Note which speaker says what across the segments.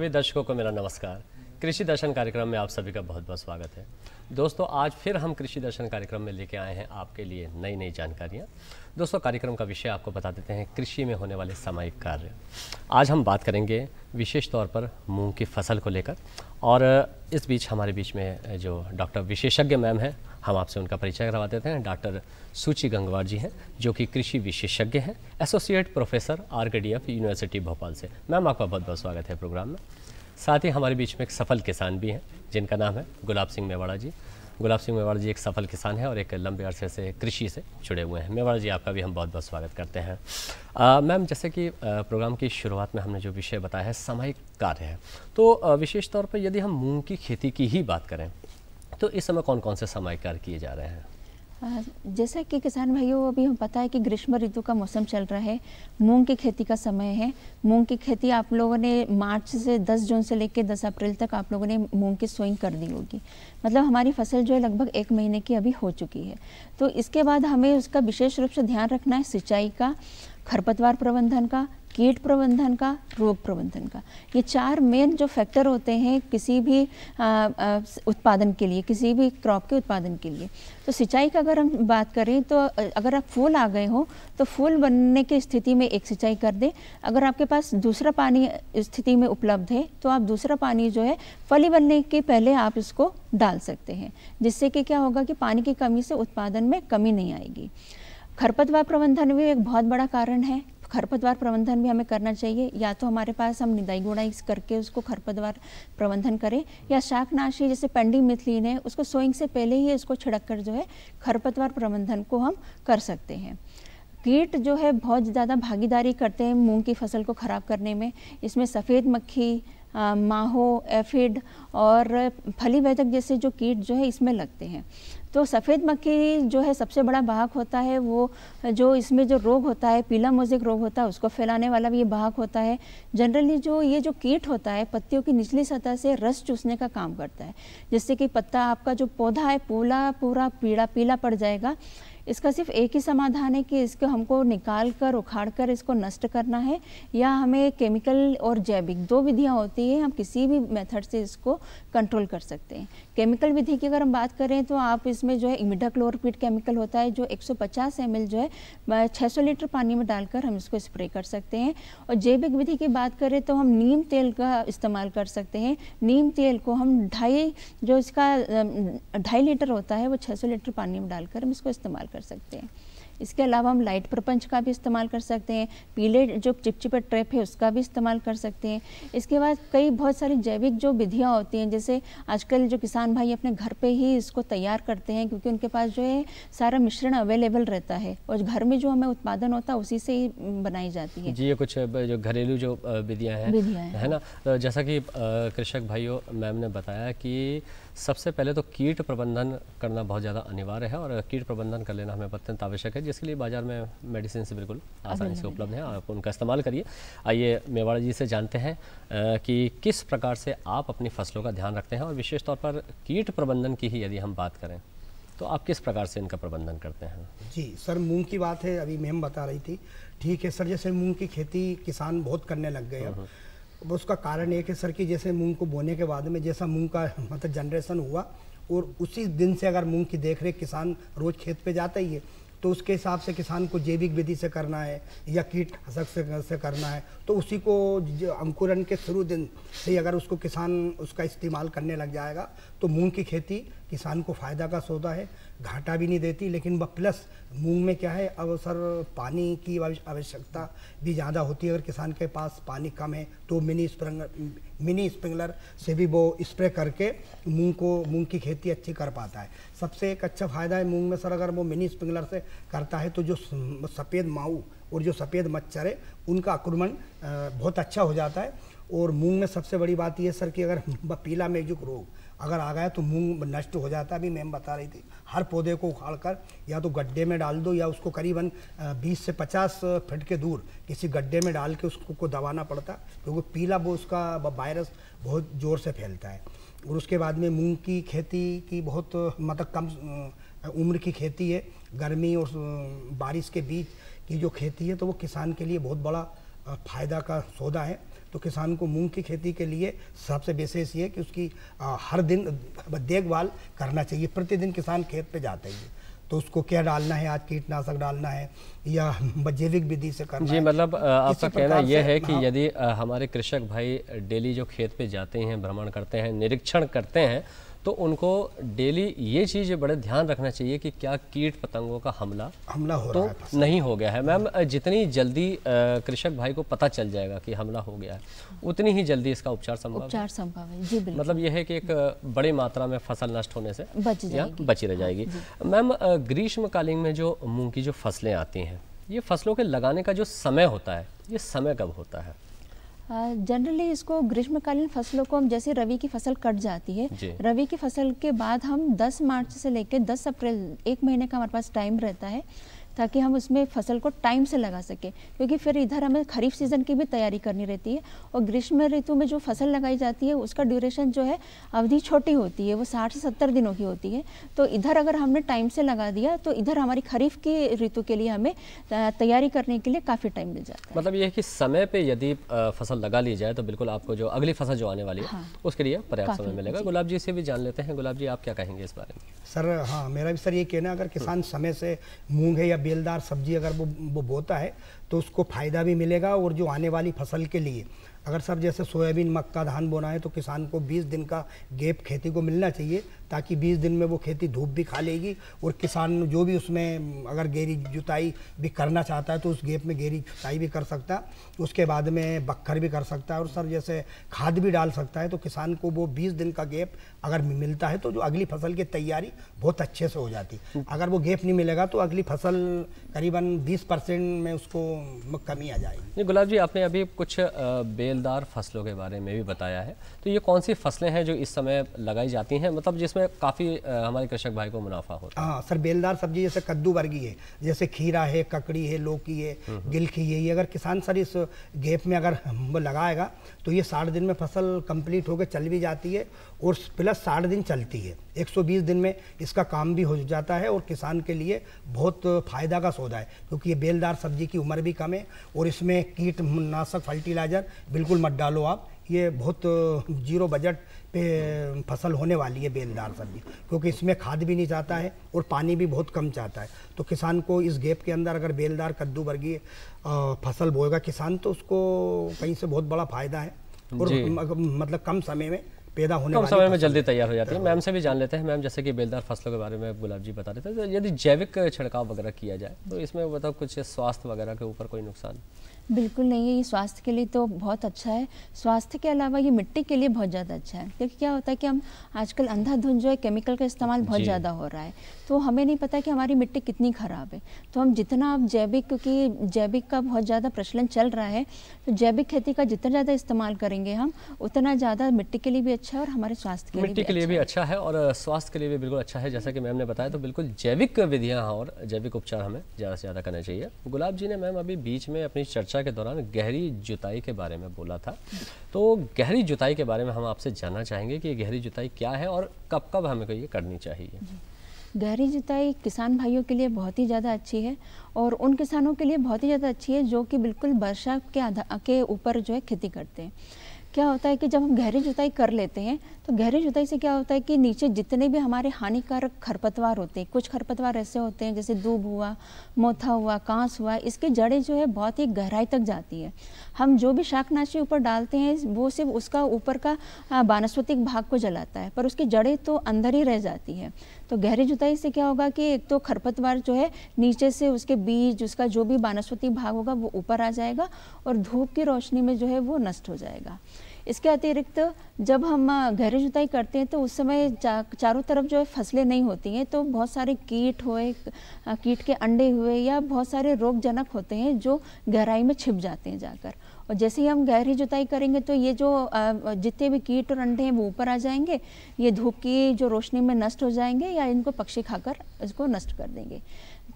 Speaker 1: सभी दर्शकों को मेरा नमस्कार कृषि दर्शन कार्यक्रम में आप सभी का बहुत बहुत स्वागत है दोस्तों आज फिर हम कृषि दर्शन कार्यक्रम में लेके आए हैं आपके लिए नई नई जानकारियाँ दोस्तों कार्यक्रम का विषय आपको बता देते हैं कृषि में होने वाले सामयिक कार्य आज हम बात करेंगे विशेष तौर पर मूंग की फसल को लेकर और इस बीच हमारे बीच में जो डॉक्टर विशेषज्ञ मैम हैं हम आपसे उनका परिचय करवा देते हैं डॉक्टर सूची गंगवार जी हैं जो कि कृषि विशेषज्ञ हैं associate professor R university Bhopal से मैम आपका बहुत बहुत स्वागत है प्रोग्राम में साथ ही हमारे बीच में एक सफल किसान भी हैं जिनका नाम है गुलाब सिंह मेवाड़ा जी गुलाब सिंह मेवाड़ा जी एक सफल किसान है और एक लंबे अरसे से कृषि से जुड़े हुए हैं मेवाड़ा जी आपका भी हम बहुत बहुत स्वागत करते हैं मैम जैसे कि प्रोग्राम की शुरुआत में हमने जो विषय बताया है सामयिक कार्य है तो विशेष तौर पर यदि हम मूंग की खेती की ही बात करें तो इस समय कौन कौन से कार्य किए जा रहे हैं
Speaker 2: जैसा कि किसान भाइयों अभी हम पता है कि ग्रीष्म ऋतु का मौसम चल रहा है मूंग की खेती का समय है मूंग की खेती आप लोगों ने मार्च से 10 जून से लेकर 10 अप्रैल तक आप लोगों ने मूंग की सोइंग कर दी होगी मतलब हमारी फसल जो है लगभग एक महीने की अभी हो चुकी है तो इसके बाद हमें उसका विशेष रूप से ध्यान रखना है सिंचाई का खरपतवार प्रबंधन का कीट प्रबंधन का रोग प्रबंधन का ये चार मेन जो फैक्टर होते हैं किसी भी आ, आ, उत्पादन के लिए किसी भी क्रॉप के उत्पादन के लिए तो सिंचाई का अगर हम बात करें तो अगर आप फूल आ गए हो तो फूल बनने की स्थिति में एक सिंचाई कर दें अगर आपके पास दूसरा पानी स्थिति में उपलब्ध है तो आप दूसरा पानी जो है फली बनने के पहले आप इसको डाल सकते हैं जिससे कि क्या होगा कि पानी की कमी से उत्पादन में कमी नहीं आएगी खरपतवार प्रबंधन भी एक बहुत बड़ा कारण है खरपतवार प्रबंधन भी हमें करना चाहिए या तो हमारे पास हम निदाई गुड़ाई करके उसको खरपतवार प्रबंधन करें या शाकनाशी जैसे पेंडिंग मिथलिन है उसको सोइंग से पहले ही उसको छिड़क कर जो है खरपतवार प्रबंधन को हम कर सकते हैं कीट जो है बहुत ज़्यादा भागीदारी करते हैं मूंग की फसल को ख़राब करने में इसमें सफ़ेद मक्खी माहो एफिड और फली वैदक जैसे जो कीट जो है इसमें लगते हैं तो सफ़ेद मक्खी जो है सबसे बड़ा बाहक होता है वो जो इसमें जो रोग होता है पीला मोजिक रोग होता है उसको फैलाने वाला भी ये बाहक होता है जनरली जो ये जो कीट होता है पत्तियों की निचली सतह से रस चूसने का काम करता है जिससे कि पत्ता आपका जो पौधा है पूला पूरा पीड़ा पीला पड़ जाएगा इसका सिर्फ एक ही समाधान है कि इसको हमको निकाल कर उखाड़ कर इसको नष्ट करना है या हमें केमिकल और जैविक दो विधियाँ होती है हम किसी भी मेथड से इसको कंट्रोल कर सकते हैं केमिकल विधि की अगर हम बात करें तो आप इसमें जो है इमिडाक्लोरपीड केमिकल होता है जो 150 सौ जो है 600 लीटर पानी में डालकर हम इसको स्प्रे कर सकते हैं और जैविक विधि की बात करें तो हम नीम तेल का इस्तेमाल कर सकते हैं नीम तेल को हम ढाई जो इसका ढाई लीटर होता है वो छः लीटर पानी में डालकर हम इसको इस्तेमाल कर कर सकते हैं इसके अलावा हम लाइट प्रपंच का भी इस्तेमाल कर सकते हैं पीले जो चिपचिपे ट्रैप है उसका भी इस्तेमाल कर सकते हैं इसके बाद कई बहुत सारी जैविक जो विधियाँ होती हैं जैसे आजकल जो किसान भाई अपने घर पे ही इसको तैयार करते हैं क्योंकि उनके पास जो है सारा मिश्रण अवेलेबल रहता है और घर में जो हमें उत्पादन होता है उसी से ही बनाई जाती है
Speaker 1: जी ये कुछ जो घरेलू जो विधियाँ हैं है ना जैसा कि कृषक भाइयों मैम ने बताया कि सबसे पहले तो कीट प्रबंधन करना बहुत ज़्यादा अनिवार्य है और कीट प्रबंधन कर लेना हमें अत्यंत आवश्यक है जिसके लिए बाजार में मेडिसिन से बिल्कुल आसानी से उपलब्ध हैं आप उनका इस्तेमाल करिए आइए मेवाड़ा जी से जानते हैं कि किस प्रकार से आप अपनी फसलों का ध्यान रखते हैं और विशेष तौर पर कीट प्रबंधन की ही यदि हम बात करें तो आप किस प्रकार से इनका प्रबंधन करते हैं
Speaker 3: जी सर मूंग की बात है अभी मैम बता रही थी ठीक है सर जैसे मूंग की खेती किसान बहुत करने लग गए हैं हम्म, हम्म। अब उसका कारण एक है सर कि जैसे मूंग को बोने के बाद में जैसा मूंग का मतलब जनरेशन हुआ और उसी दिन से अगर मूंग की देखरेख किसान रोज खेत पे जाता ही है तो उसके हिसाब से किसान को जैविक विधि से करना है या कीट हसक से, से करना है तो उसी को अंकुरन के शुरू दिन से अगर उसको किसान उसका इस्तेमाल करने लग जाएगा तो मूंग की खेती किसान को फ़ायदा का सौदा है घाटा भी नहीं देती लेकिन वह प्लस मूंग में क्या है अवसर पानी की आवश्यकता भी ज़्यादा होती है अगर किसान के पास पानी कम है तो मिनी स्प्रिंग मिनी स्प्रिंगलर से भी वो स्प्रे करके मूंग को मूंग की खेती अच्छी कर पाता है सबसे एक अच्छा फ़ायदा है मूंग में सर अगर वो मिनी स्प्रिंगलर से करता है तो जो सफ़ेद माऊ और जो सफ़ेद मच्छर है उनका आक्रमण बहुत अच्छा हो जाता है और मूंग में सबसे बड़ी बात यह सर कि अगर पीला मेघुक रोग अगर आ गया तो मूंग नष्ट हो जाता है अभी मैम बता रही थी हर पौधे को उखाड़ कर या तो गड्ढे में डाल दो या उसको करीबन 20 से 50 फीट के दूर किसी गड्ढे में डाल के उसको को दबाना पड़ता क्योंकि पीला वो उसका वायरस बहुत ज़ोर से फैलता है और उसके बाद में मूंग की खेती की बहुत मतलब कम उम्र की खेती है गर्मी और बारिश के बीच की जो खेती है तो वो किसान के लिए बहुत बड़ा फ़ायदा का सौदा है तो किसान को मूंग की खेती के लिए सबसे बेसिस ये कि उसकी आ, हर दिन देखभाल करना चाहिए प्रतिदिन किसान खेत पे जाते हैं तो उसको क्या डालना है आज कीटनाशक डालना है या जैविक विधि से करना जी मतलब आपका कहना यह है कि हाँ।
Speaker 1: यदि हमारे कृषक भाई डेली जो खेत पे जाते हैं भ्रमण करते हैं निरीक्षण करते हैं तो उनको डेली ये चीज़ बड़े ध्यान रखना चाहिए कि क्या कीट पतंगों का हमला हमला हो तो रहा है नहीं हो गया है मैम जितनी जल्दी कृषक भाई को पता चल जाएगा कि हमला हो गया है उतनी ही जल्दी इसका उपचार संभव उपचार
Speaker 2: संभव है जी मतलब
Speaker 1: यह है कि एक बड़ी मात्रा में फसल नष्ट होने से बच बची रह जाएगी हाँ, मैम ग्रीष्मकालीन में जो मूँग की जो फसलें आती हैं ये फसलों के लगाने का जो समय होता है ये समय कब होता है
Speaker 2: जनरली इसको ग्रीष्मकालीन फसलों को हम जैसे रवि की फसल कट जाती है रवि की फसल के बाद हम 10 मार्च से लेकर 10 अप्रैल एक महीने का हमारे पास टाइम रहता है ताकि हम उसमें फसल को टाइम से लगा सकें क्योंकि फिर इधर हमें खरीफ सीज़न की भी तैयारी करनी रहती है और ग्रीष्म ऋतु में जो फसल लगाई जाती है उसका ड्यूरेशन जो है अवधि छोटी होती है वो साठ से सत्तर दिनों की होती है तो इधर अगर हमने टाइम से लगा दिया तो इधर हमारी खरीफ की ऋतु के लिए हमें तैयारी करने के लिए काफ़ी टाइम मिल जाता है
Speaker 1: मतलब ये कि समय पर यदि फसल लगा ली जाए तो बिल्कुल आपको जो अगली फसल जो आने वाली है हाँ। उसके लिए पर्याप्त समय मिलेगा गुलाब जी से भी जान लेते हैं गुलाब जी आप क्या कहेंगे इस बारे में
Speaker 3: सर हाँ मेरा भी सर ये कहना है अगर किसान समय से मूंग है या बेलदार सब्जी अगर वो वो बोता है तो उसको फ़ायदा भी मिलेगा और जो आने वाली फसल के लिए अगर सर जैसे सोयाबीन मक्का धान बोना है तो किसान को 20 दिन का गेप खेती को मिलना चाहिए ताकि 20 दिन में वो खेती धूप भी खा लेगी और किसान जो भी उसमें अगर गेरी जुताई भी करना चाहता है तो उस गेप में गेरी जुताई भी कर सकता है उसके बाद में बक्खर भी कर सकता है और सर जैसे खाद भी डाल सकता है तो किसान को वो बीस दिन का गेप अगर मिलता है तो जो अगली फसल की तैयारी बहुत अच्छे से हो जाती अगर वो गेप नहीं मिलेगा तो अगली फसल करीबन बीस परसेंट में उसको कमी आ जाएगी
Speaker 1: गुलाब जी आपने अभी कुछ बेलदार फसलों के बारे में भी बताया है तो ये कौन सी फसलें हैं जो इस समय लगाई जाती हैं मतलब जिसमें उसमें काफ़ी हमारे कृषक भाई को मुनाफा होता
Speaker 3: है हाँ सर बेलदार सब्जी जैसे कद्दू वर्गी है जैसे खीरा है ककड़ी है लौकी है हम्म, हम्म। गिलखी है ये अगर किसान सर इस गेप में अगर लगाएगा तो ये साठ दिन में फसल कंप्लीट होकर चल भी जाती है और प्लस साठ दिन चलती है 120 दिन में इसका काम भी हो जाता है और किसान के लिए बहुत फ़ायदा का सौदा है क्योंकि ये बेलदार सब्जी की उम्र भी कम है और इसमें कीटनाशक फर्टिलाइज़र बिल्कुल मत डालो आप ये बहुत जीरो बजट पे फसल होने वाली है बेलदार सब्जी क्योंकि इसमें खाद भी नहीं चाहता है और पानी भी बहुत कम चाहता है तो किसान को इस गैप के अंदर अगर बेलदार कद्दू वर्गीय फसल बोएगा किसान तो उसको कहीं से बहुत बड़ा फायदा है और मतलब कम समय में पैदा होने कम समय में
Speaker 1: जल्दी तैयार हो जाती है मैम से भी जान लेते हैं मैम जैसे कि बेलदार फसलों के बारे में गुलाब जी बता रहे थे तो यदि जैविक छिड़काव वगैरह किया जाए तो इसमें मतलब कुछ स्वास्थ्य वगैरह के ऊपर कोई नुकसान
Speaker 2: बिल्कुल नहीं है ये स्वास्थ्य के लिए तो बहुत अच्छा है स्वास्थ्य के अलावा ये मिट्टी के लिए बहुत ज़्यादा अच्छा है क्योंकि क्या होता है कि हम आजकल अंधाधुंध जो है केमिकल का इस्तेमाल बहुत ज़्यादा हो रहा है तो हमें नहीं पता कि हमारी मिट्टी कितनी ख़राब है तो हम जितना आप जैविक क्योंकि जैविक का बहुत ज़्यादा प्रचलन चल रहा है तो जैविक खेती का जितना ज़्यादा इस्तेमाल करेंगे हम उतना ज़्यादा मिट्टी के लिए भी अच्छा है और हमारे स्वास्थ्य के लिए मिट्टी के लिए
Speaker 1: अच्छा भी अच्छा है और स्वास्थ्य के लिए भी बिल्कुल अच्छा है जैसा कि मैम ने बताया तो बिल्कुल जैविक विधियाँ और जैविक उपचार हमें ज़्यादा से ज़्यादा करना चाहिए गुलाब जी ने मैम अभी बीच में अपनी चर्चा चर्चा के दौरान गहरी जुताई के बारे में बोला था तो गहरी जुताई के बारे में हम आपसे जानना चाहेंगे कि गहरी जुताई क्या है और कब कब हमें ये करनी चाहिए
Speaker 2: गहरी जुताई किसान भाइयों के लिए बहुत ही ज़्यादा अच्छी है और उन किसानों के लिए बहुत ही ज़्यादा अच्छी है जो कि बिल्कुल वर्षा के आधार के ऊपर जो है खेती करते हैं क्या होता है कि जब हम गहरी जुताई कर लेते हैं तो गहरी जुताई से क्या होता है कि नीचे जितने भी हमारे हानिकारक खरपतवार होते हैं कुछ खरपतवार ऐसे होते हैं जैसे दूब हुआ मोथा हुआ कांस हुआ इसकी जड़ें जो है बहुत ही गहराई तक जाती है हम जो भी शाकनाशी ऊपर डालते हैं वो सिर्फ उसका ऊपर का वानस्पतिक भाग को जलाता है पर उसकी जड़ें तो अंदर ही रह जाती है तो गहरी जुताई से क्या होगा कि एक तो खरपतवार जो है नीचे से उसके बीज उसका जो भी वानस्पतिक भाग होगा वो ऊपर आ जाएगा और धूप की रोशनी में जो है वो नष्ट हो जाएगा इसके अतिरिक्त जब हम गहरी जुताई करते हैं तो उस समय चा, चारों तरफ जो है फसलें नहीं होती हैं तो बहुत सारे कीट हुए कीट के अंडे हुए या बहुत सारे रोगजनक होते हैं जो गहराई में छिप जाते हैं जाकर और जैसे ही हम गहरी जुताई करेंगे तो ये जो जितने भी कीट और अंडे हैं वो ऊपर आ जाएंगे ये धूप की जो रोशनी में नष्ट हो जाएंगे या इनको पक्षी खाकर इसको नष्ट कर देंगे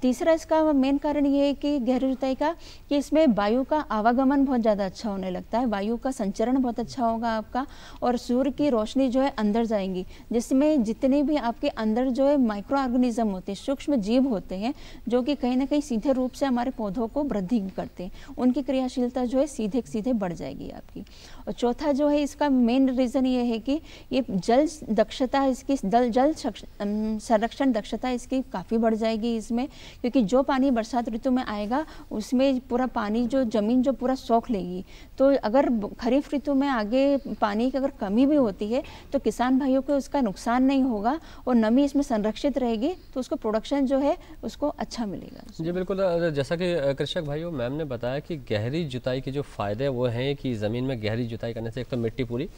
Speaker 2: तीसरा इसका मेन कारण ये है कि गहरी का कि इसमें वायु का आवागमन बहुत ज़्यादा अच्छा होने लगता है वायु का संचरण बहुत अच्छा होगा आपका और सूर्य की रोशनी जो है अंदर जाएंगी जिसमें जितने भी आपके अंदर जो है माइक्रो ऑर्गेनिज्म होते हैं सूक्ष्म जीव होते हैं जो कि कहीं ना कहीं सीधे रूप से हमारे पौधों को वृद्धि करते हैं उनकी क्रियाशीलता जो है सीधे सीधे बढ़ जाएगी आपकी और चौथा जो है इसका मेन रीज़न ये है कि ये जल दक्षता इसकी दल जल संरक्षण दक्षता इसकी काफ़ी बढ़ जाएगी इसमें क्योंकि जो पानी बरसात ऋतु में आएगा उसमें पूरा पानी जो ज़मीन जो पूरा सोख लेगी तो अगर खरीफ ऋतु में आगे पानी की अगर कमी भी होती है तो किसान भाइयों को उसका नुकसान नहीं होगा और नमी इसमें संरक्षित रहेगी तो उसको प्रोडक्शन जो है उसको अच्छा मिलेगा
Speaker 1: जी बिल्कुल जैसा कि कृषक भाइयों मैम ने बताया कि गहरी जुताई के जो फ़ायदे वो हैं कि ज़मीन में गहरी जुताई करने से एक तो मिट्टी पूरी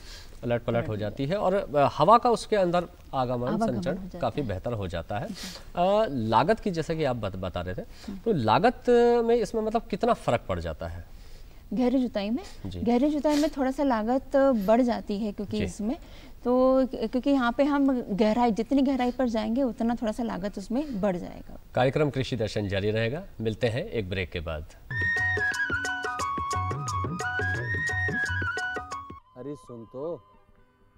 Speaker 1: पलट पलट हो जाती है और हवा का उसके अंदर आगमन संचरण काफ़ी बेहतर हो जाता है आ, लागत की जैसा कि आप बत, बता रहे थे हम्म। तो लागत में इसमें मतलब कितना फ़र्क पड़ जाता है
Speaker 2: गहरी जुताई में गहरी जुताई में थोड़ा सा लागत बढ़ जाती है क्योंकि इसमें तो क्योंकि यहाँ पे हम गहराई जितनी गहराई पर जाएंगे उतना थोड़ा सा लागत उसमें बढ़ जाएगा
Speaker 1: कार्यक्रम कृषि दर्शन जारी रहेगा मिलते हैं एक ब्रेक के बाद सुन तो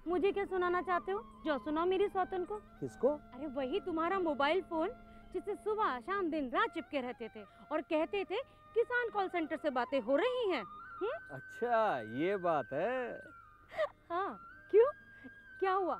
Speaker 2: मुझे क्या सुनाना चाहते हो जो सुनाओ मेरी सौतन को किसको अरे वही तुम्हारा मोबाइल फोन जिससे सुबह शाम दिन रात चिपके रहते थे और कहते थे किसान कॉल सेंटर से बातें हो रही हैं
Speaker 1: हम्म? अच्छा ये बात है
Speaker 2: हाँ क्यों क्या हुआ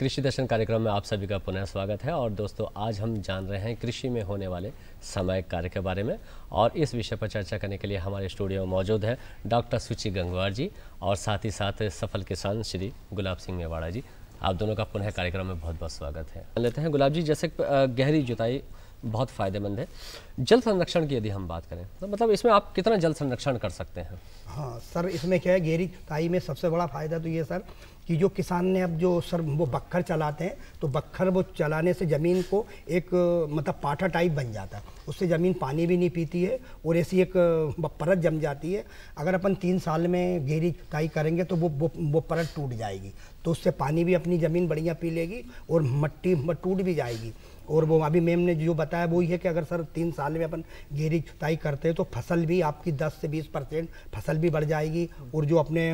Speaker 1: कृषि दर्शन कार्यक्रम में आप सभी का पुनः स्वागत है और दोस्तों आज हम जान रहे हैं कृषि में होने वाले समय कार्य के बारे में और इस विषय पर चर्चा करने के लिए हमारे स्टूडियो में मौजूद है डॉक्टर सुचि गंगवार जी और साथ ही साथ सफल किसान श्री गुलाब सिंह मेवाड़ा जी आप दोनों का पुनः कार्यक्रम में बहुत बहुत स्वागत है लेते हैं गुलाब जी जैसे गहरी जुताई बहुत फ़ायदेमंद है जल संरक्षण की यदि हम बात करें तो मतलब इसमें आप कितना जल संरक्षण कर सकते हैं
Speaker 3: हाँ सर इसमें क्या है गहरी ताई में सबसे बड़ा फ़ायदा तो ये सर कि जो किसान ने अब जो सर वो बखर चलाते हैं तो बखर वो चलाने से ज़मीन को एक मतलब पाठा टाइप बन जाता है उससे ज़मीन पानी भी नहीं पीती है और ऐसी एक परत जम जाती है अगर अपन तीन साल में गहरी काई करेंगे तो वो वो, वो परत टूट जाएगी तो उससे पानी भी अपनी ज़मीन बढ़िया पी लेगी और मट्टी टूट भी जाएगी और वो अभी मैम ने जो बताया वो ये है कि अगर सर तीन साल में अपन गहरी जुताई करते हैं तो फसल भी आपकी 10 से 20 परसेंट फसल भी बढ़ जाएगी और जो अपने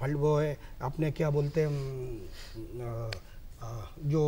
Speaker 3: फल वो है अपने क्या बोलते हैं जो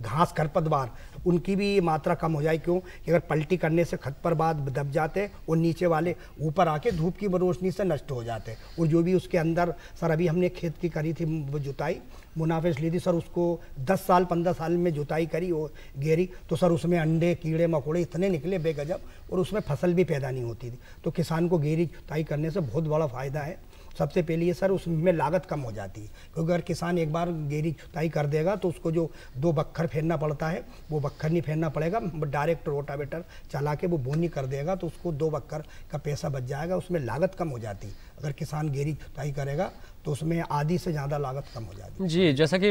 Speaker 3: घास खरपतवार उनकी भी मात्रा कम हो जाए क्यों कि अगर पलटी करने से खत पर बाद दब जाते और नीचे वाले ऊपर आके धूप की रोशनी से नष्ट हो जाते और जो भी उसके अंदर सर अभी हमने खेत की करी थी जुताई मुनाफे से ली थी सर उसको 10 साल 15 साल में जुताई करी और गेरी तो सर उसमें अंडे कीड़े मकोड़े इतने निकले बेगजब और उसमें फसल भी पैदा नहीं होती थी तो किसान को गेरी जुताई करने से बहुत बड़ा फ़ायदा है सबसे पहले ये सर उसमें लागत कम हो जाती है क्योंकि अगर किसान एक बार गेरी जुताई कर देगा तो उसको जो दो बक्खर फेरना पड़ता है वो बखर नहीं फेरना पड़ेगा डायरेक्ट रोटावेटर चला के वो बोनी कर देगा तो उसको दो बक्खर का पैसा बच जाएगा उसमें लागत कम हो जाती है अगर किसान गेरी जुताई करेगा तो उसमें आधी से ज़्यादा लागत कम हो
Speaker 1: जाती है जी जैसा कि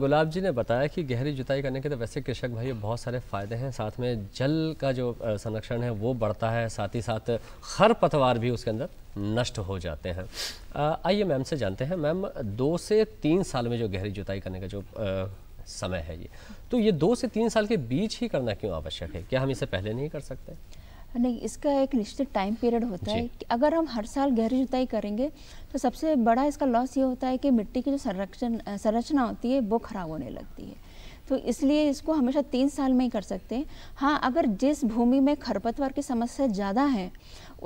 Speaker 1: गुलाब जी ने बताया कि गहरी जुताई करने के तो वैसे कृषक भाई बहुत सारे फ़ायदे हैं साथ में जल का जो संरक्षण है वो बढ़ता है साथ ही साथ खर पतवार भी उसके अंदर नष्ट हो जाते हैं आइए मैम से जानते हैं मैम दो से तीन साल में जो गहरी जुताई करने का जो आ, समय है ये तो ये दो से तीन साल के बीच ही करना क्यों आवश्यक है क्या हम इसे पहले नहीं कर सकते
Speaker 2: नहीं इसका एक निश्चित टाइम पीरियड होता है कि अगर हम हर साल गहरी जुताई करेंगे तो सबसे बड़ा इसका लॉस ये होता है कि मिट्टी की जो संरक्षण संरचना होती है वो खराब होने लगती है तो इसलिए इसको हमेशा तीन साल में ही कर सकते हैं हाँ अगर जिस भूमि में खरपतवार की समस्या ज़्यादा है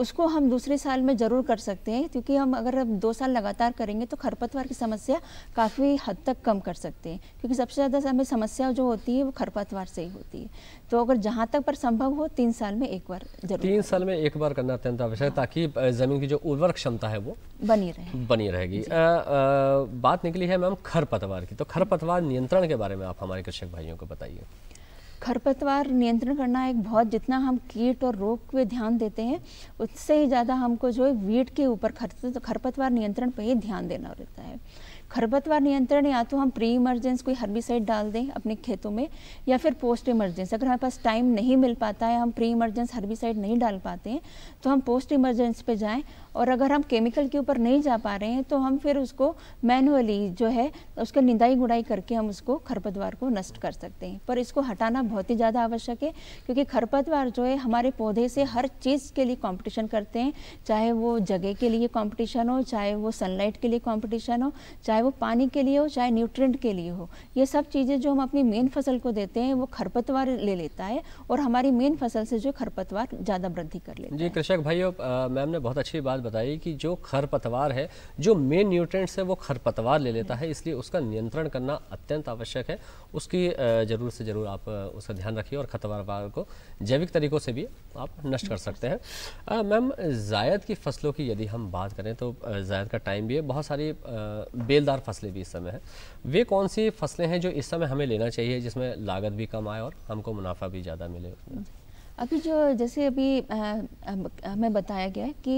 Speaker 2: उसको हम दूसरे साल में ज़रूर कर सकते हैं क्योंकि हम अगर हम दो साल लगातार करेंगे तो खरपतवार की समस्या काफ़ी हद तक कम कर सकते हैं क्योंकि सबसे ज़्यादा हमें समस्या जो होती है वो खरपतवार से ही होती है तो अगर जहाँ तक पर संभव हो तीन साल में एक बार
Speaker 1: जरूर तीन साल में एक बार करना अत्यंत आवश्यक है ताकि ज़मीन की जो उर्वरक क्षमता है वो बनी रहे बनी रहेगी बात निकली है मैम खरपतवार की तो खरपतवार नियंत्रण के बारे में आप हमारे कृषक भाइयों को बताइए
Speaker 2: खरपतवार नियंत्रण करना एक बहुत जितना हम कीट और रोग पे ध्यान देते हैं उससे ही ज़्यादा हमको जो है वीट के ऊपर खरपतवार नियंत्रण पे ही ध्यान देना रहता है खरपतवार नियंत्रण या तो हम प्री इमरजेंस कोई हर्बिसाइड डाल दें अपने खेतों में या फिर पोस्ट इमरजेंस अगर हमारे पास टाइम नहीं मिल पाता है हम प्री इमरजेंस हर्बिसाइड नहीं डाल पाते हैं तो हम पोस्ट इमरजेंस पे जाएं और अगर हम केमिकल के ऊपर नहीं जा पा रहे हैं तो हम फिर उसको मैनुअली जो है उसका निंदाई गुड़ाई करके हम उसको खरपतवार को नष्ट कर सकते हैं पर इसको हटाना बहुत ही ज़्यादा आवश्यक है क्योंकि खरपतवार जो है हमारे पौधे से हर चीज़ के लिए कॉम्पिटिशन करते हैं चाहे वो जगह के लिए कॉम्पिटिशन हो चाहे वो सनलाइट के लिए कॉम्पिटिशन हो चाहे वो पानी के लिए हो चाहे न्यूट्रेंट के लिए हो ये सब चीज़ें जो हम अपनी मेन फसल को देते हैं वो खरपतवार ले लेता है और हमारी मेन फसल से जो खरपतवार ज़्यादा वृद्धि कर हैं
Speaker 1: जी कृषक भाई मैम ने बहुत अच्छी बात बताइए कि जो खरपतवार है जो मेन न्यूट्रेंट्स है वो खरपतवार ले लेता है इसलिए उसका नियंत्रण करना अत्यंत आवश्यक है उसकी ज़रूर से ज़रूर आप उसका ध्यान रखिए और खरपतवार को जैविक तरीकों से भी आप नष्ट कर सकते हैं मैम जायद की फसलों की यदि हम बात करें तो जायद का टाइम भी है बहुत सारी बेलदार फसलें भी इस समय हैं वे कौन सी फसलें हैं जो इस समय हमें लेना चाहिए जिसमें लागत भी कम आए और हमको मुनाफा भी ज़्यादा मिले
Speaker 2: अभी जो जैसे अभी हमें बताया गया है कि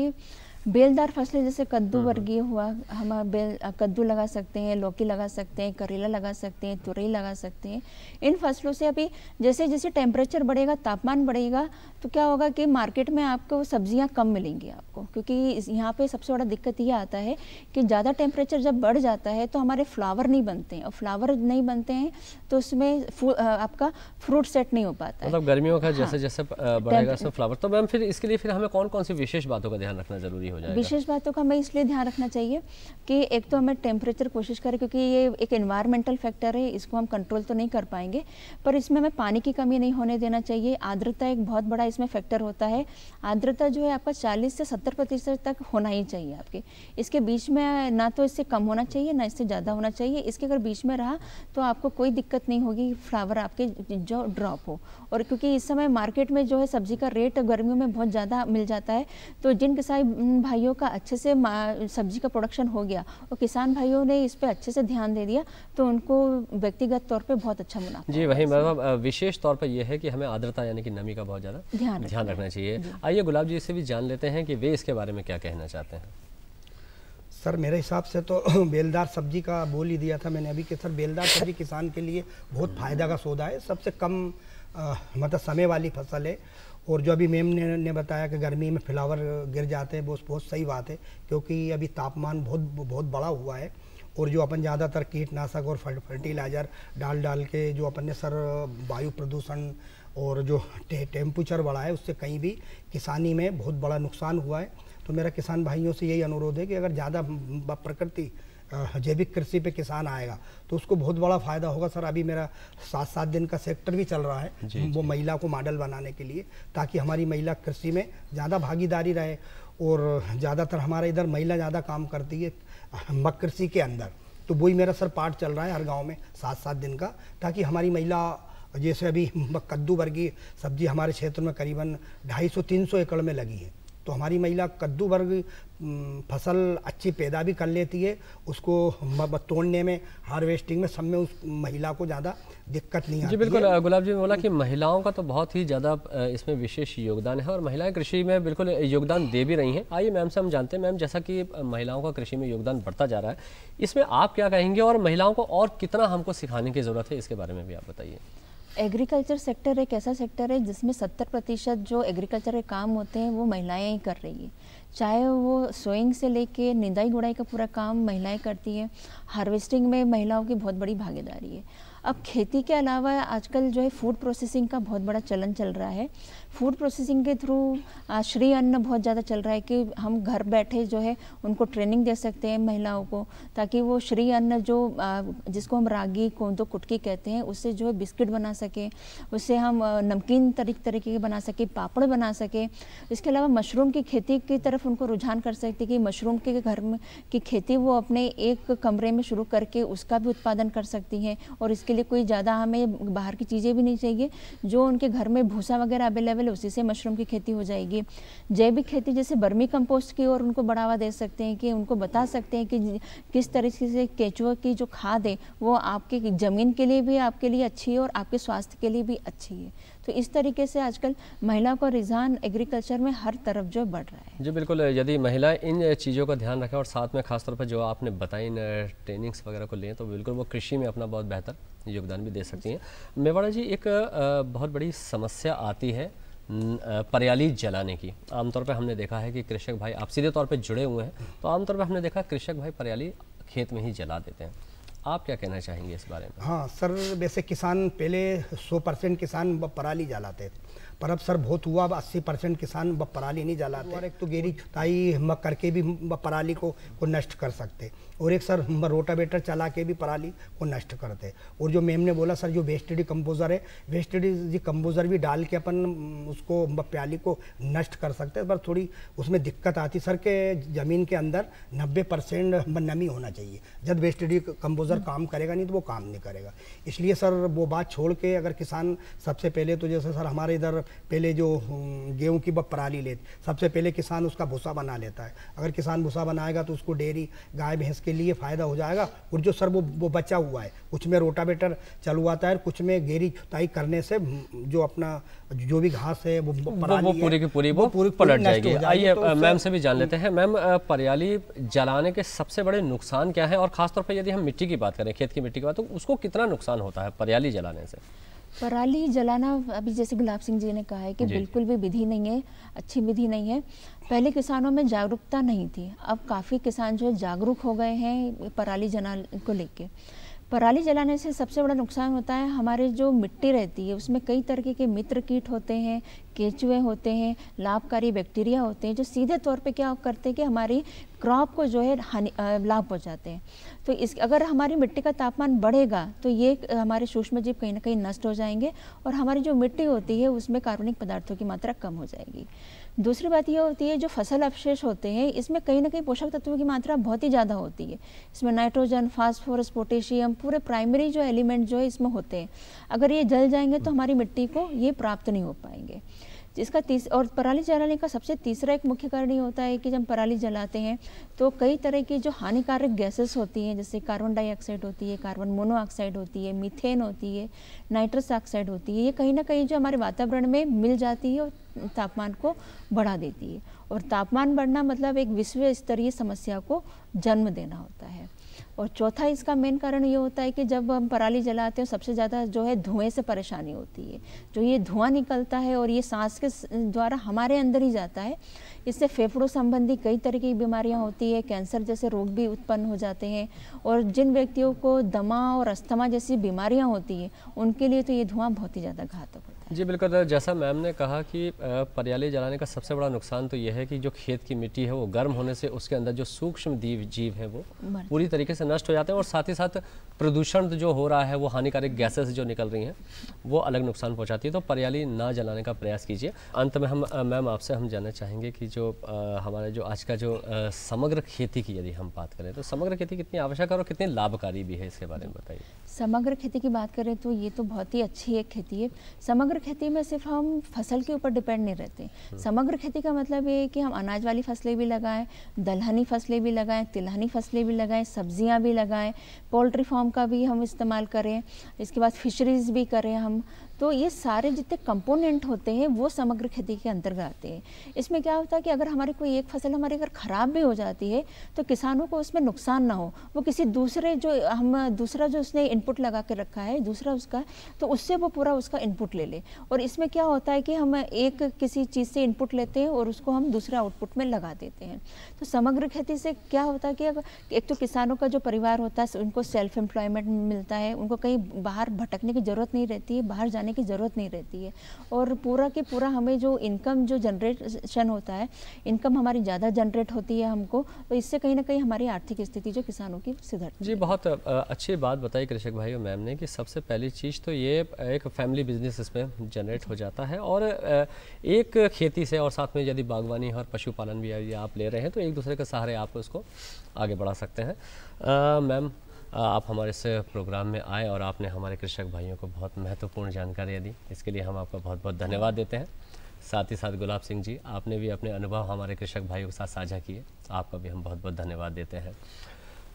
Speaker 2: बेलदार फसलें जैसे कद्दू हम्म, हम्म। वर्गीय हुआ हम बेल कद्दू लगा सकते हैं लौकी लगा सकते हैं करेला लगा सकते हैं तुरई लगा सकते हैं इन फसलों से अभी जैसे जैसे टेम्परेचर बढ़ेगा तापमान बढ़ेगा तो क्या होगा कि मार्केट में आपको सब्जियां कम मिलेंगी आपको क्योंकि यहाँ पे सबसे बड़ा दिक्कत ये आता है कि ज़्यादा टेम्परेचर जब बढ़ जाता है तो हमारे फ्लावर नहीं बनते हैं और फ्लावर नहीं बनते हैं तो उसमें आपका फ्रूट सेट नहीं हो पाता मतलब
Speaker 1: गर्मियों का जैसे हाँ। जैसे बढ़ेगा फ्लावर तो मैम फिर इसके लिए फिर हमें कौन कौन सी विशेष बातों का ध्यान रखना जरूरी है हो जाएगा विशेष
Speaker 2: बातों का हमें इसलिए ध्यान रखना चाहिए कि एक तो हमें टेम्परेचर कोशिश करें क्योंकि ये एक इन्वायरमेंटल फैक्टर है इसको हम कंट्रोल तो नहीं कर पाएंगे पर इसमें हमें पानी की कमी नहीं होने देना चाहिए आर्द्रता एक बहुत बड़ा इसमें फैक्टर होता है आर्द्रता जो है आपका चालीस से सत्तर प्रतिशत तक होना ही चाहिए आपके इसके बीच में ना तो इससे कम होना चाहिए ना इससे ज़्यादा होना चाहिए इसके अगर बीच में रहा तो आपको कोई दिक्कत नहीं होगी फ्लावर आपके जो ड्रॉप हो और क्योंकि इस समय मार्केट में जो है सब्जी का रेट गर्मियों में बहुत ज़्यादा मिल जाता है तो जिन किसान भाइयों का अच्छे से सब्जी का प्रोडक्शन हो गया और किसान भाइयों ने इस पर अच्छे से ध्यान दे दिया तो उनको व्यक्तिगत तौर पर बहुत अच्छा मुनाफा
Speaker 1: जी वही मैम विशेष तौर पर यह है कि हमें आद्रता यानी कि नमी का बहुत ज़्यादा ध्यान ध्यान रखना चाहिए आइए गुलाब जी से भी जान लेते हैं कि वे इसके बारे में क्या कहना चाहते हैं
Speaker 3: सर मेरे हिसाब से तो बेलदार सब्जी का बोल ही दिया था मैंने अभी कि सर बेलदार सब्जी किसान के लिए बहुत फ़ायदा का सौदा है सबसे कम आ, मतलब समय वाली फसल है और जो अभी मैम ने, ने बताया कि गर्मी में फ्लावर गिर जाते हैं वो बहुत सही बात है क्योंकि अभी तापमान बहुत बहुत बड़ा हुआ है और जो अपन ज़्यादातर कीटनाशक और फर्टिलाइज़र डाल डाल के जो अपन ने सर वायु प्रदूषण और जो टे, टेम्परेचर बढ़ा है उससे कहीं भी किसानी में बहुत बड़ा नुकसान हुआ है तो मेरा किसान भाइयों से यही अनुरोध है कि अगर ज़्यादा प्रकृति जैविक कृषि पे किसान आएगा तो उसको बहुत बड़ा फायदा होगा सर अभी मेरा सात सात दिन का सेक्टर भी चल रहा है जी, वो जी. महिला को मॉडल बनाने के लिए ताकि हमारी महिला कृषि में ज़्यादा भागीदारी रहे और ज़्यादातर हमारे इधर महिला ज़्यादा काम करती है मक कृषि के अंदर तो वही मेरा सर पार्ट चल रहा है हर गाँव में सात सात दिन का ताकि हमारी महिला जैसे अभी कद्दू वर्गीय सब्जी हमारे क्षेत्र में करीबन ढाई सौ तीन सौ एकड़ में लगी है तो हमारी महिला कद्दू वर्ग फसल अच्छी पैदा भी कर लेती है उसको तोड़ने में हार्वेस्टिंग में सब में उस महिला को ज़्यादा दिक्कत नहीं जी बिल्कुल
Speaker 1: गुलाब जी ने बोला कि महिलाओं का तो बहुत ही ज़्यादा इसमें विशेष योगदान है और महिलाएं कृषि में बिल्कुल योगदान दे भी रही हैं आइए मैम से हम जानते हैं मैम जैसा कि महिलाओं का कृषि में योगदान बढ़ता जा रहा है इसमें आप क्या कहेंगे और महिलाओं को और कितना हमको सिखाने की ज़रूरत है इसके बारे में भी आप बताइए
Speaker 2: एग्रीकल्चर सेक्टर एक ऐसा सेक्टर है जिसमें सत्तर प्रतिशत जो एग्रीकल्चर के काम होते हैं वो महिलाएं ही कर रही है चाहे वो सोइंग से लेके निंदाई गुड़ाई का पूरा काम महिलाएं करती हैं हार्वेस्टिंग में महिलाओं की बहुत बड़ी भागीदारी है अब खेती के अलावा आजकल जो है फूड प्रोसेसिंग का बहुत बड़ा चलन चल रहा है फूड प्रोसेसिंग के थ्रू श्री अन्न बहुत ज़्यादा चल रहा है कि हम घर बैठे जो है उनको ट्रेनिंग दे सकते हैं महिलाओं को ताकि वो श्री अन्न जो जिसको हम रागी कोंदो कुटकी कहते हैं उससे जो है बिस्किट बना सके उससे हम नमकीन तरीक तरीके के बना सके पापड़ बना सके इसके अलावा मशरूम की खेती की तरफ उनको रुझान कर सकते कि मशरूम के घर में की खेती वो अपने एक कमरे में शुरू करके उसका भी उत्पादन कर सकती हैं और इसके लिए कोई ज़्यादा हमें बाहर की चीज़ें भी नहीं चाहिए जो उनके घर में भूसा वगैरह अवेलेबल शामिल है उसी से मशरूम की खेती हो जाएगी जैविक खेती जैसे बर्मी कंपोस्ट की और उनको बढ़ावा दे सकते हैं कि उनको बता सकते हैं कि किस तरीके से केचुआ की जो खाद है वो आपके ज़मीन के लिए भी आपके लिए अच्छी है और आपके स्वास्थ्य के लिए भी अच्छी है तो इस तरीके से आजकल महिलाओं का रुझान एग्रीकल्चर में हर तरफ जो बढ़ रहा
Speaker 1: है जी बिल्कुल यदि महिलाएं इन चीज़ों का ध्यान रखें और साथ में खासतौर पर जो आपने बताई इन ट्रेनिंग्स वगैरह को लें तो बिल्कुल वो कृषि में अपना बहुत बेहतर योगदान भी दे सकती हैं मेवाड़ा जी एक बहुत बड़ी समस्या आती है परियाली जलाने की आमतौर पर हमने देखा है कि कृषक भाई आप सीधे तौर पर जुड़े हुए हैं तो आमतौर पर हमने देखा कृषक भाई परियाली खेत में ही जला देते हैं आप क्या कहना चाहेंगे इस बारे में
Speaker 3: हाँ सर वैसे किसान पहले 100 परसेंट किसान पराली जलाते पर अब सर बहुत हुआ अब 80 परसेंट किसान पराली नहीं जलाते और एक तो गेरी छुताई करके भी पराली को, को नष्ट कर सकते और एक सर रोटावेटर चला के भी पराली को नष्ट करते और जो मैम ने बोला सर जो वेस्टडी कंपोजर है वेस्टेड कंपोजर भी डाल के अपन उसको प्याली को नष्ट कर सकते हैं पर थोड़ी उसमें दिक्कत आती सर के ज़मीन के अंदर 90 परसेंट नमी होना चाहिए जब वेस्टडी कंपोजर काम करेगा नहीं तो वो काम नहीं करेगा इसलिए सर वो बात छोड़ के अगर किसान सबसे पहले तो जैसे सर हमारे इधर पहले जो गेहूँ की पराली लेते सबसे पहले किसान उसका भूसा बना लेता है अगर किसान भूसा बनाएगा तो उसको डेयरी गाय भैंस इसके लिए फ़ायदा हो जाएगा और जो सर वो वो बचा हुआ है कुछ में रोटावेटर चालू आता है कुछ में गेरी जुताई करने से जो अपना जो भी घास है वो वो, वो पूरी की पूरी वो पूरी पलट जाएगी आइए तो मैम से भी जान
Speaker 1: लेते हैं हम्म। मैम परियाली जलाने के सबसे बड़े नुकसान क्या है और खासतौर पर यदि हम मिट्टी की बात करें खेत की मिट्टी की बात तो उसको कितना नुकसान होता है परियाली जलाने से
Speaker 2: पराली जलाना अभी जैसे गुलाब सिंह जी ने कहा है कि बिल्कुल भी विधि नहीं है अच्छी विधि नहीं है पहले किसानों में जागरूकता नहीं थी अब काफ़ी किसान जो है जागरूक हो गए हैं पराली जला को लेके पराली जलाने से सबसे बड़ा नुकसान होता है हमारे जो मिट्टी रहती है उसमें कई तरह के मित्र कीट होते हैं केचुए होते हैं लाभकारी बैक्टीरिया होते हैं जो सीधे तौर पे क्या करते हैं कि हमारी क्रॉप को जो है हानि लाभ पहुँचाते हैं तो इस अगर हमारी मिट्टी का तापमान बढ़ेगा तो ये हमारे सूक्ष्म जीव कहीं ना कहीं नष्ट हो जाएंगे और हमारी जो मिट्टी होती है उसमें कार्बनिक पदार्थों की मात्रा कम हो जाएगी दूसरी बात ये होती है जो फसल अवशेष होते हैं इसमें कहीं ना कहीं पोषक तत्वों की मात्रा बहुत ही ज़्यादा होती है इसमें नाइट्रोजन फास्फोरस पोटेशियम पूरे प्राइमरी जो एलिमेंट जो है इसमें होते हैं अगर ये जल जाएंगे तो हमारी मिट्टी को ये प्राप्त नहीं हो पाएंगे जिसका तीस और पराली जलाने का सबसे तीसरा एक मुख्य कारण ये होता है कि जब पराली जलाते हैं तो कई तरह की जो हानिकारक गैसेस होती हैं जैसे कार्बन डाइऑक्साइड होती है कार्बन मोनोऑक्साइड होती है मीथेन होती है नाइट्रस ऑक्साइड होती है ये कहीं ना कहीं जो हमारे वातावरण में मिल जाती है और तापमान को बढ़ा देती है और तापमान बढ़ना मतलब एक विश्व स्तरीय समस्या को जन्म देना होता है और चौथा इसका मेन कारण ये होता है कि जब हम पराली जलाते हैं सबसे ज़्यादा जो है धुएं से परेशानी होती है जो ये धुआं निकलता है और ये सांस के द्वारा हमारे अंदर ही जाता है इससे फेफड़ों संबंधी कई तरह की बीमारियां होती है कैंसर जैसे रोग भी उत्पन्न हो जाते हैं और जिन व्यक्तियों को दमा और अस्थमा जैसी बीमारियाँ होती है उनके लिए तो ये धुआँ बहुत ही ज़्यादा घातक होता है
Speaker 1: जी बिल्कुल तो जैसा मैम ने कहा कि परियाली जलाने का सबसे बड़ा नुकसान तो यह है कि जो खेत की मिट्टी है वो गर्म होने से उसके अंदर जो सूक्ष्म जीव जीव है वो पूरी तरीके से नष्ट हो जाते हैं और साथ ही साथ प्रदूषण जो हो रहा है वो हानिकारक गैसेस जो निकल रही हैं वो अलग नुकसान पहुँचाती है तो परियाली ना जलाने का प्रयास कीजिए अंत में हम मैम आपसे हम जानना चाहेंगे कि जो हमारे जो आज का जो समग्र खेती की यदि हम बात करें तो समग्र खेती कितनी आवश्यक है और कितनी लाभकारी भी है इसके बारे में बताइए
Speaker 2: समग्र खेती की बात करें तो ये तो बहुत ही अच्छी एक खेती है समग्र समग्र खेती में सिर्फ हम फसल के ऊपर डिपेंड नहीं रहते समग्र खेती का मतलब ये है कि हम अनाज वाली फसलें भी लगाएं दलहनी फसलें भी लगाएं तिलहनी फसलें भी लगाएं सब्जियां भी लगाएं पोल्ट्री फार्म का भी हम इस्तेमाल करें इसके बाद फिशरीज़ भी करें हम तो ये सारे जितने कंपोनेंट होते हैं वो समग्र खेती के अंतर्गत आते हैं इसमें क्या होता है कि अगर हमारी कोई एक फसल हमारी अगर ख़राब भी हो जाती है तो किसानों को उसमें नुकसान ना हो वो किसी दूसरे जो हम दूसरा जो उसने इनपुट लगा के रखा है दूसरा उसका तो उससे वो पूरा उसका इनपुट ले ले और इसमें क्या होता है कि हम एक किसी चीज़ से इनपुट लेते हैं और उसको हम दूसरे आउटपुट में लगा देते हैं तो समग्र खेती से क्या होता है कि एक तो किसानों का जो परिवार होता है उनको सेल्फ एम्प्लॉयमेंट मिलता है उनको कहीं बाहर भटकने की ज़रूरत नहीं रहती है बाहर जाने जाने की ज़रूरत नहीं रहती है और पूरा के पूरा हमें जो इनकम जो जनरेशन होता है इनकम हमारी ज़्यादा जनरेट होती है हमको तो इससे कहीं ना कहीं हमारी आर्थिक स्थिति जो किसानों की सुधर
Speaker 1: जी बहुत अच्छी बात बताई कृषक भाई और मैम ने कि सबसे पहली चीज़ तो ये एक फैमिली बिजनेस इसमें जनरेट हो जाता है और एक खेती से और साथ में यदि बागवानी और पशुपालन भी आप ले रहे हैं तो एक दूसरे के सहारे आप उसको आगे बढ़ा सकते हैं मैम आप हमारे से प्रोग्राम में आए और आपने हमारे कृषक भाइयों को बहुत महत्वपूर्ण जानकारी दी इसके लिए हम आपका बहुत बहुत धन्यवाद देते हैं साथ ही साथ गुलाब सिंह जी आपने भी अपने अनुभव हमारे कृषक भाइयों के साथ साझा किए तो आपका भी हम बहुत बहुत धन्यवाद देते हैं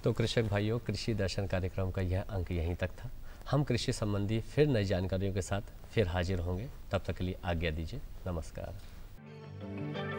Speaker 1: तो कृषक भाइयों कृषि दर्शन कार्यक्रम का यह अंक यहीं तक था हम कृषि संबंधी फिर नई जानकारियों के साथ फिर हाजिर होंगे तब तक के लिए आज्ञा दीजिए नमस्कार